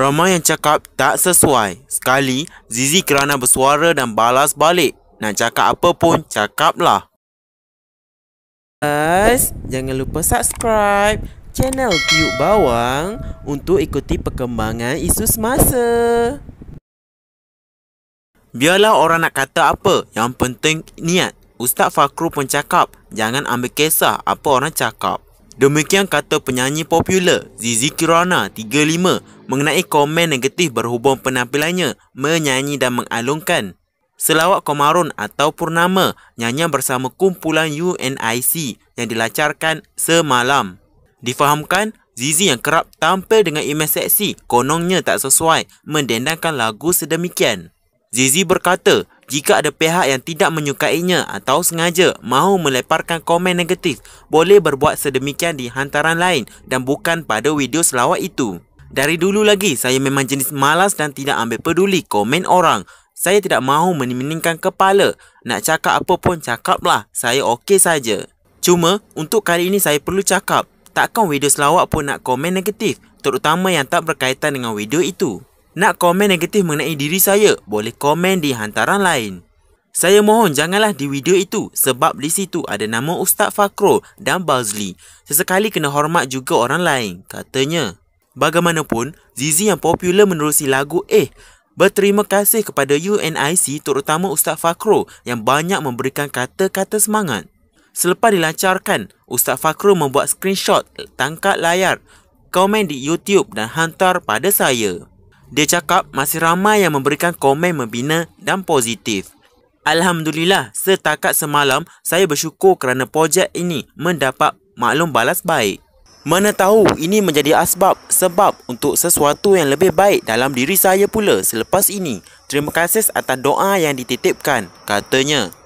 Ramai yang cakap tak sesuai. Sekali, Zizi kerana bersuara dan balas balik. Nak cakap apa pun, cakaplah. Guys, jangan lupa subscribe channel Piuk Bawang untuk ikuti perkembangan isu semasa. Biarlah orang nak kata apa, yang penting niat. Ustaz Fakru pun cakap, jangan ambil kisah apa orang cakap. Demikian kata penyanyi popular Zizi Kirana 35 mengenai komen negatif berhubung penampilannya menyanyi dan mengalungkan. Selawat Komarun atau Purnama nyanyi bersama kumpulan UNIC yang dilacarkan semalam. Difahamkan, Zizi yang kerap tampil dengan imej seksi kononnya tak sesuai mendendangkan lagu sedemikian. Zizi berkata, jika ada pihak yang tidak menyukainya atau sengaja mahu meleparkan komen negatif, boleh berbuat sedemikian di hantaran lain dan bukan pada video selawat itu. Dari dulu lagi, saya memang jenis malas dan tidak ambil peduli komen orang. Saya tidak mahu menimininkan kepala. Nak cakap apa pun cakaplah, saya okey saja. Cuma, untuk kali ini saya perlu cakap. Takkan video selawat pun nak komen negatif, terutama yang tak berkaitan dengan video itu. Nak komen negatif mengenai diri saya, boleh komen di hantaran lain. Saya mohon janganlah di video itu sebab di situ ada nama Ustaz Fakro dan Bazli. Sesekali kena hormat juga orang lain, katanya. Bagaimanapun, Zizi yang popular menerusi lagu Eh, berterima kasih kepada UNIC terutama Ustaz Fakro yang banyak memberikan kata-kata semangat. Selepas dilancarkan, Ustaz Fakro membuat screenshot tangkap layar, komen di YouTube dan hantar pada saya. Dia cakap masih ramai yang memberikan komen membina dan positif. Alhamdulillah, setakat semalam saya bersyukur kerana projek ini mendapat maklum balas baik. Mana tahu ini menjadi asbab sebab untuk sesuatu yang lebih baik dalam diri saya pula selepas ini. Terima kasih atas doa yang dititipkan, katanya.